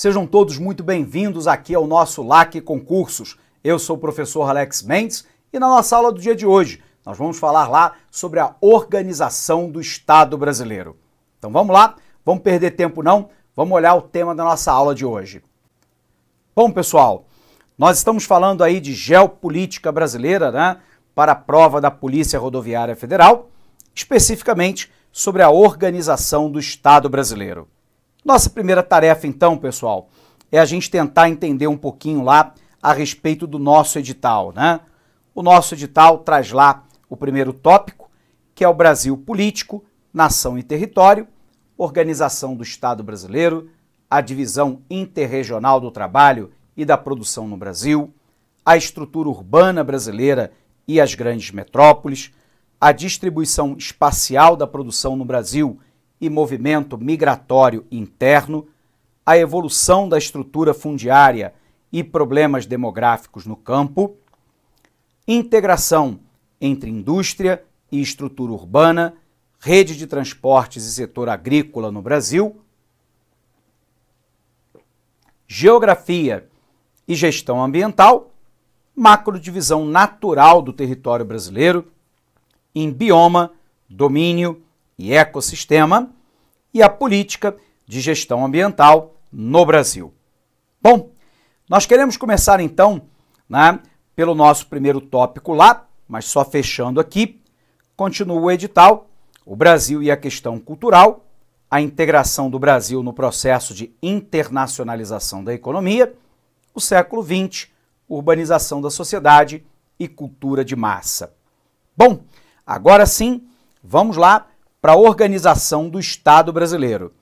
Sejam todos muito bem-vindos aqui ao nosso LAC Concursos. Eu sou o professor Alex Mendes e na nossa aula do dia de hoje nós vamos falar lá sobre a organização do Estado brasileiro. Então vamos lá, vamos perder tempo não, vamos olhar o tema da nossa aula de hoje. Bom, pessoal, nós estamos falando aí de geopolítica brasileira, né, para a prova da Polícia Rodoviária Federal, especificamente sobre a organização do Estado brasileiro. Nossa primeira tarefa, então, pessoal, é a gente tentar entender um pouquinho lá a respeito do nosso edital, né? O nosso edital traz lá o primeiro tópico, que é o Brasil político, nação e território, organização do Estado brasileiro, a divisão interregional do trabalho e da produção no Brasil, a estrutura urbana brasileira e as grandes metrópoles, a distribuição espacial da produção no Brasil e movimento migratório interno, a evolução da estrutura fundiária e problemas demográficos no campo, integração entre indústria e estrutura urbana, rede de transportes e setor agrícola no Brasil, geografia e gestão ambiental, macrodivisão natural do território brasileiro, em bioma, domínio, e ecossistema e a política de gestão ambiental no Brasil. Bom, nós queremos começar então né, pelo nosso primeiro tópico lá, mas só fechando aqui, continua o edital, o Brasil e a questão cultural, a integração do Brasil no processo de internacionalização da economia, o século XX, urbanização da sociedade e cultura de massa. Bom, agora sim, vamos lá para a organização do Estado brasileiro.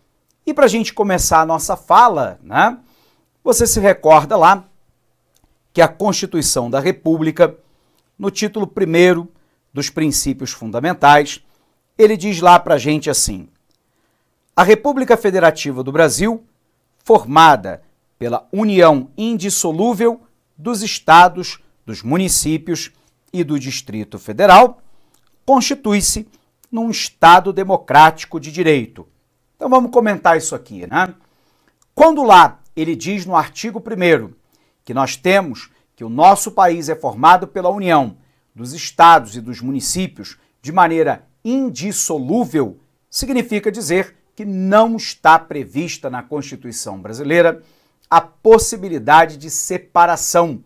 E para a gente começar a nossa fala, né, você se recorda lá que a Constituição da República, no título primeiro dos princípios fundamentais, ele diz lá para a gente assim: A República Federativa do Brasil, formada pela união indissolúvel dos estados, dos municípios e do Distrito Federal, constitui-se num Estado democrático de direito. Então vamos comentar isso aqui, né? Quando lá ele diz no artigo 1 que nós temos que o nosso país é formado pela união dos estados e dos municípios de maneira indissolúvel, significa dizer que não está prevista na Constituição brasileira a possibilidade de separação,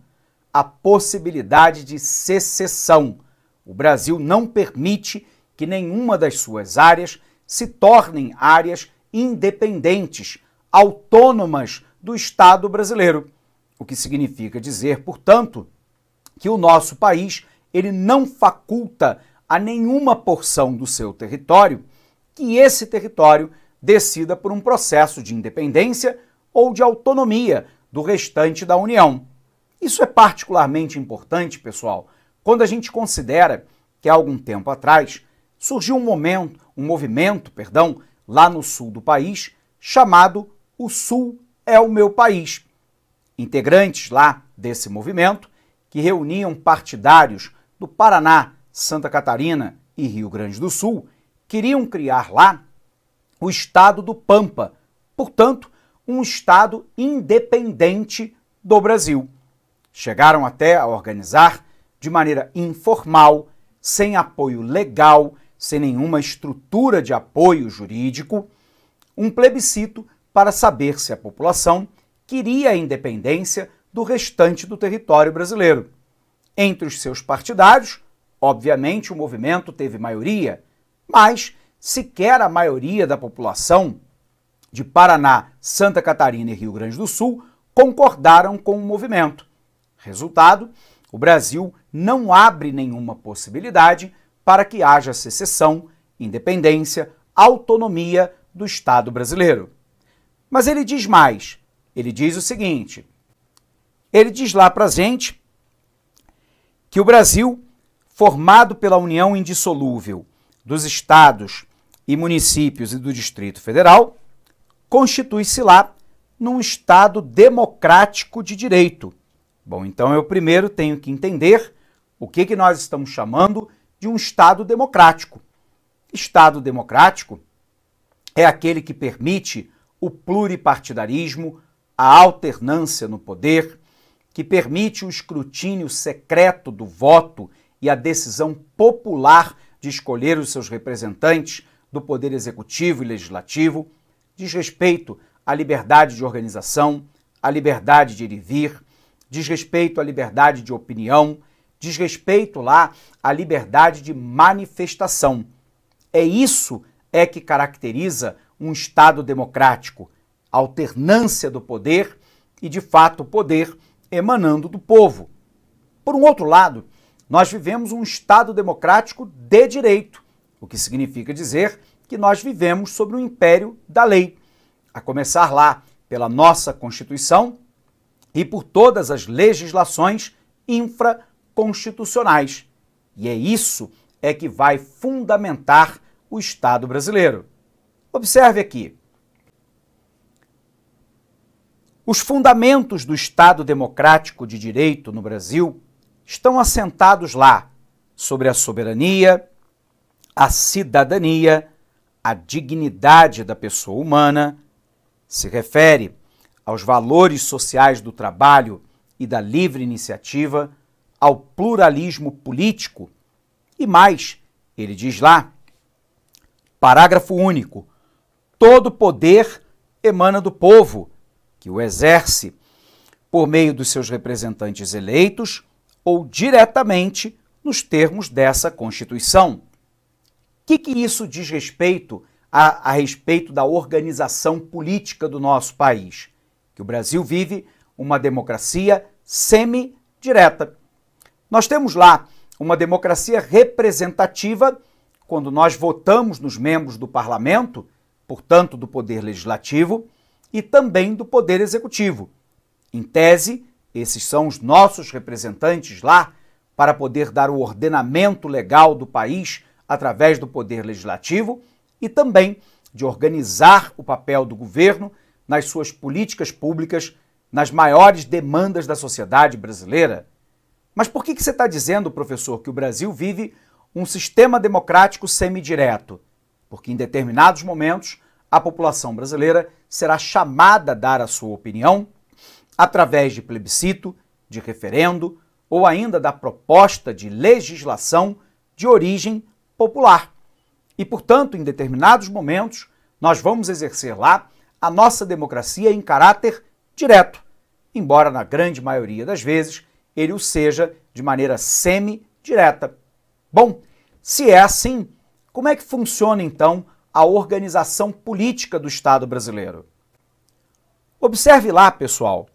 a possibilidade de secessão. O Brasil não permite que nenhuma das suas áreas se tornem áreas independentes, autônomas do Estado brasileiro. O que significa dizer, portanto, que o nosso país ele não faculta a nenhuma porção do seu território que esse território decida por um processo de independência ou de autonomia do restante da União. Isso é particularmente importante, pessoal, quando a gente considera que há algum tempo atrás surgiu um momento, um movimento, perdão, lá no sul do país, chamado O Sul é o Meu País. Integrantes lá desse movimento, que reuniam partidários do Paraná, Santa Catarina e Rio Grande do Sul, queriam criar lá o estado do Pampa, portanto, um estado independente do Brasil. Chegaram até a organizar, de maneira informal, sem apoio legal, sem nenhuma estrutura de apoio jurídico, um plebiscito para saber se a população queria a independência do restante do território brasileiro. Entre os seus partidários, obviamente o movimento teve maioria, mas sequer a maioria da população de Paraná, Santa Catarina e Rio Grande do Sul concordaram com o movimento. Resultado: o Brasil não abre nenhuma possibilidade para que haja secessão, independência, autonomia do Estado brasileiro. Mas ele diz mais. Ele diz o seguinte: ele diz lá para gente que o Brasil, formado pela união indissolúvel dos estados e municípios e do Distrito Federal, constitui-se lá num Estado democrático de direito. Bom, então eu primeiro tenho que entender o que, que nós estamos chamando de um Estado democrático. Estado democrático é aquele que permite o pluripartidarismo, a alternância no poder, que permite o escrutínio secreto do voto e a decisão popular de escolher os seus representantes do poder executivo e legislativo, diz respeito à liberdade de organização, à liberdade de ir e vir, diz respeito à liberdade de opinião, diz respeito lá à liberdade de manifestação. É isso é que caracteriza um Estado democrático, alternância do poder e, de fato, o poder emanando do povo. Por um outro lado, nós vivemos um Estado democrático de direito, o que significa dizer que nós vivemos sobre o império da lei, a começar lá pela nossa Constituição e por todas as legislações infra constitucionais. E é isso é que vai fundamentar o Estado brasileiro. Observe aqui. Os fundamentos do Estado democrático de direito no Brasil estão assentados lá sobre a soberania, a cidadania, a dignidade da pessoa humana, se refere aos valores sociais do trabalho e da livre iniciativa ao pluralismo político. E mais, ele diz lá, parágrafo único: todo poder emana do povo, que o exerce por meio dos seus representantes eleitos ou diretamente nos termos dessa Constituição. O que, que, isso diz respeito a, a respeito da organização política do nosso país? Que o Brasil vive uma democracia semi-direta. Nós temos lá uma democracia representativa, quando nós votamos nos membros do parlamento, portanto, do poder legislativo e também do poder executivo. Em tese, esses são os nossos representantes lá para poder dar o ordenamento legal do país através do poder legislativo e também de organizar o papel do governo nas suas políticas públicas, nas maiores demandas da sociedade brasileira. Mas por que, que você está dizendo, professor, que o Brasil vive um sistema democrático semidireto? Porque em determinados momentos a população brasileira será chamada a dar a sua opinião através de plebiscito, de referendo ou ainda da proposta de legislação de origem popular. E, portanto, em determinados momentos, nós vamos exercer lá a nossa democracia em caráter direto, embora na grande maioria das vezes ele o seja de maneira semi-direta. Bom, se é assim, como é que funciona então a organização política do Estado brasileiro? Observe lá, pessoal,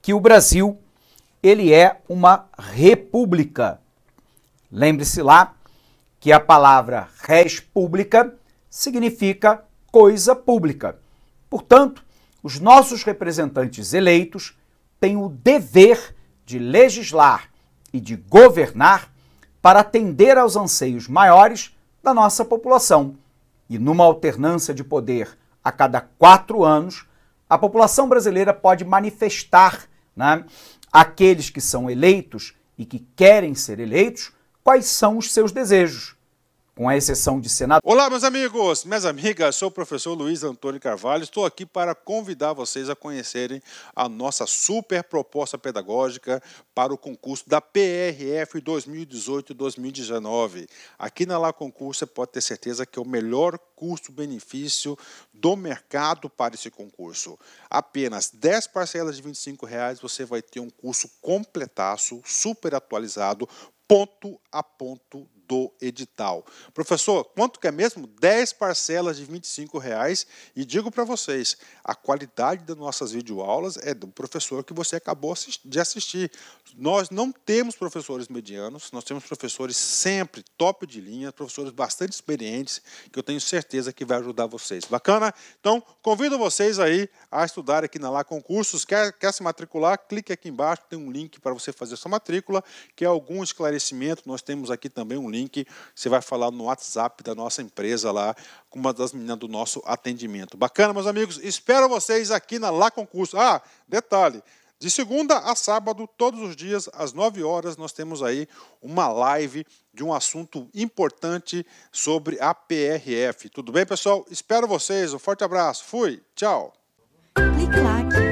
que o Brasil ele é uma república. Lembre-se lá que a palavra res pública significa coisa pública. Portanto, os nossos representantes eleitos têm o dever de legislar e de governar para atender aos anseios maiores da nossa população. E numa alternância de poder a cada quatro anos, a população brasileira pode manifestar né, aqueles que são eleitos e que querem ser eleitos quais são os seus desejos com a exceção de Senado. Olá, meus amigos, minhas amigas, sou o professor Luiz Antônio Carvalho. Estou aqui para convidar vocês a conhecerem a nossa super proposta pedagógica para o concurso da PRF 2018-2019. Aqui na La Concurso você pode ter certeza que é o melhor custo-benefício do mercado para esse concurso. Apenas 10 parcelas de R$ 25 reais, você vai ter um curso completaço, super atualizado, ponto a ponto do edital. Professor, quanto que é mesmo? 10 parcelas de R$ 25,00. E digo para vocês, a qualidade das nossas videoaulas é do professor que você acabou de assistir. Nós não temos professores medianos, nós temos professores sempre top de linha, professores bastante experientes, que eu tenho certeza que vai ajudar vocês. Bacana? Então, convido vocês aí a estudar aqui na Lá Concursos. Quer, quer se matricular? Clique aqui embaixo, tem um link para você fazer sua matrícula. Quer é algum esclarecimento? Nós temos aqui também um link link, você vai falar no WhatsApp da nossa empresa lá, com uma das meninas do nosso atendimento. Bacana, meus amigos? Espero vocês aqui na Lá Concurso. Ah, detalhe, de segunda a sábado, todos os dias, às 9 horas, nós temos aí uma live de um assunto importante sobre a PRF. Tudo bem, pessoal? Espero vocês. Um forte abraço. Fui. Tchau. Clique